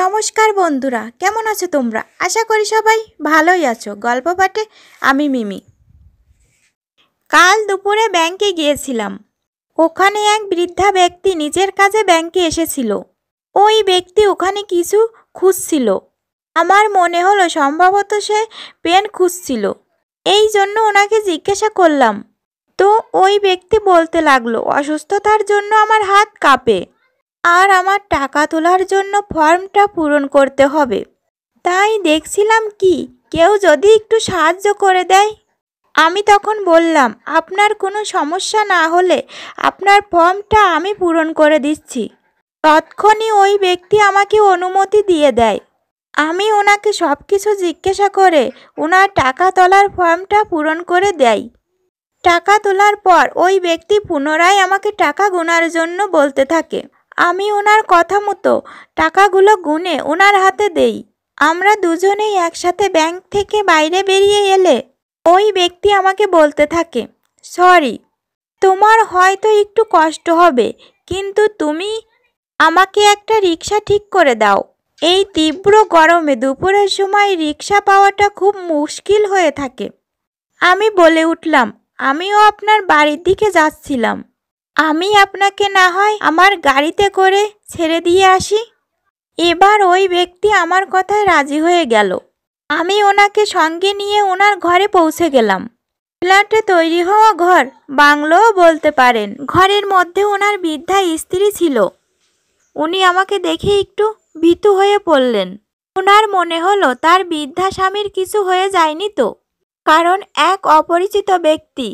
নমস্কার বন্ধুরা কেমন আছো তোমরা আশা করি সবাই ভালোই আছো গল্প পাঠে আমি মিমি কাল দুপুরে ব্যাংকে গিয়েছিলাম ওখানে এক বৃদ্ধা ব্যক্তি নিজের কাজে ব্যাংকে এসেছিল ওই ব্যক্তি ওখানে কিছু খুঁজছিল আমার মনে হলো সম্ভবত সে পেন খুঁজছিল এই জন্য ওনাকে জিজ্ঞাসা করলাম তো ওই ব্যক্তি বলতে লাগলো অসুস্থতার জন্য আমার হাত কাঁপে আর আমার টাকা তোলার জন্য ফর্মটা পূরণ করতে হবে তাই দেখছিলাম কি কেউ যদি একটু সাহায্য করে দেয় আমি তখন বললাম আপনার কোনো সমস্যা না হলে আপনার ফর্মটা আমি পূরণ করে দিচ্ছি তৎক্ষণি ওই ব্যক্তি আমাকে অনুমতি দিয়ে দেয় আমি ওনাকে সব কিছু জিজ্ঞাসা করে ওনার টাকা তোলার ফর্মটা পূরণ করে দেয় টাকা তোলার পর ওই ব্যক্তি পুনরায় আমাকে টাকা গোনার জন্য বলতে থাকে আমি ওনার কথা মতো টাকাগুলো গুনে ওনার হাতে দেই আমরা দুজনেই একসাথে ব্যাংক থেকে বাইরে বেরিয়ে এলে ওই ব্যক্তি আমাকে বলতে থাকে সরি তোমার হয়তো একটু কষ্ট হবে কিন্তু তুমি আমাকে একটা রিক্সা ঠিক করে দাও এই তীব্র গরমে দুপুরের সময় রিক্সা পাওয়াটা খুব মুশকিল হয়ে থাকে আমি বলে উঠলাম আমিও আপনার বাড়ির দিকে যাচ্ছিলাম আমি আপনাকে না হয় আমার গাড়িতে করে ছেড়ে দিয়ে আসি এবার ওই ব্যক্তি আমার কথায় রাজি হয়ে গেল আমি ওনাকে সঙ্গে নিয়ে ওনার ঘরে পৌঁছে গেলাম ফ্ল্যাটে তৈরি হওয়া ঘর বাংলোও বলতে পারেন ঘরের মধ্যে ওনার বৃদ্ধা স্ত্রী ছিল উনি আমাকে দেখে একটু ভীতু হয়ে পড়লেন ওনার মনে হলো তার বৃদ্ধা স্বামীর কিছু হয়ে যায়নি তো কারণ এক অপরিচিত ব্যক্তি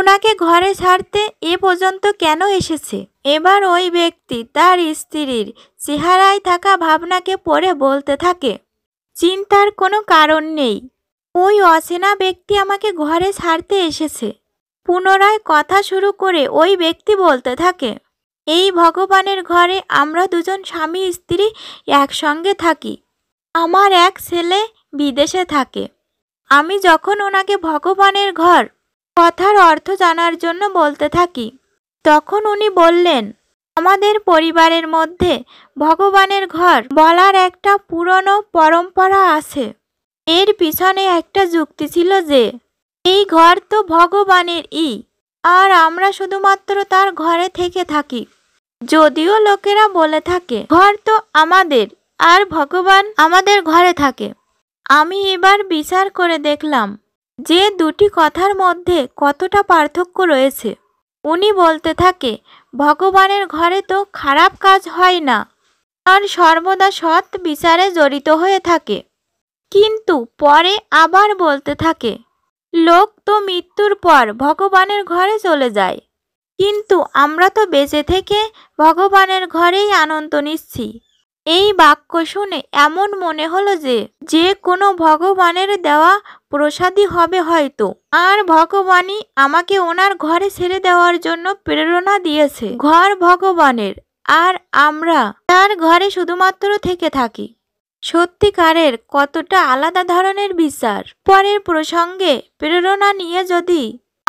ওনাকে ঘরে ছাড়তে এ পর্যন্ত কেন এসেছে এবার ওই ব্যক্তি তার স্ত্রীর চেহারায় থাকা ভাবনাকে পড়ে বলতে থাকে চিন্তার কোনো কারণ নেই ওই অচেনা ব্যক্তি আমাকে ঘরে ছাড়তে এসেছে পুনরায় কথা শুরু করে ওই ব্যক্তি বলতে থাকে এই ভগবানের ঘরে আমরা দুজন স্বামী স্ত্রী একসঙ্গে থাকি আমার এক ছেলে বিদেশে থাকে আমি যখন ওনাকে ভগবানের ঘর কথার অর্থ জানার জন্য বলতে থাকি তখন উনি বললেন আমাদের পরিবারের মধ্যে ভগবানের ঘর বলার একটা পুরনো পরম্পরা আছে এর পিছনে একটা যুক্তি ছিল যে এই ঘর তো ভগবানের ই আর আমরা শুধুমাত্র তার ঘরে থেকে থাকি যদিও লোকেরা বলে থাকে ঘর তো আমাদের আর ভগবান আমাদের ঘরে থাকে আমি এবার বিচার করে দেখলাম যে দুটি কথার মধ্যে কতটা পার্থক্য রয়েছে উনি বলতে থাকে ভগবানের ঘরে তো খারাপ কাজ হয় না আর সর্বদা সৎ বিচারে জড়িত হয়ে থাকে কিন্তু পরে আবার বলতে থাকে লোক তো মৃত্যুর পর ভগবানের ঘরে চলে যায় কিন্তু আমরা তো বেঁচে থেকে ভগবানের ঘরেই আনন্দ নিচ্ছি এই বাক্য শুনে এমন মনে হলো যে যে কোনো ভগবানের দেওয়া প্রসাদই হবে হয়তো আর ভগবানই আমাকে ওনার ঘরে ছেড়ে দেওয়ার জন্য প্রেরণা দিয়েছে ঘর ভগবানের আর আমরা তার ঘরে শুধুমাত্র থেকে থাকি সত্যিকারের কতটা আলাদা ধরনের বিচার পরের প্রসঙ্গে প্রেরণা নিয়ে যদি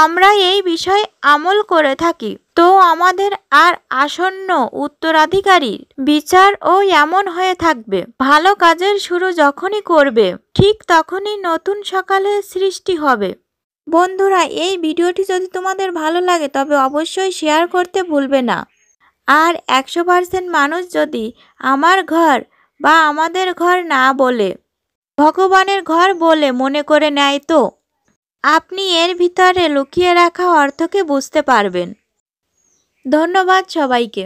আমরা এই বিষয়ে আমল করে থাকি তো আমাদের আর আসন্ন উত্তরাধিকারীর বিচার ও এমন হয়ে থাকবে ভালো কাজের শুরু যখনই করবে ঠিক তখনই নতুন সকালের সৃষ্টি হবে বন্ধুরা এই ভিডিওটি যদি তোমাদের ভালো লাগে তবে অবশ্যই শেয়ার করতে ভুলবে না আর একশো পার্সেন্ট মানুষ যদি আমার ঘর বা আমাদের ঘর না বলে ভগবানের ঘর বলে মনে করে নেয় তো আপনি এর ভিতরে লুকিয়ে রাখা অর্থকে বুঝতে পারবেন ধন্যবাদ সবাইকে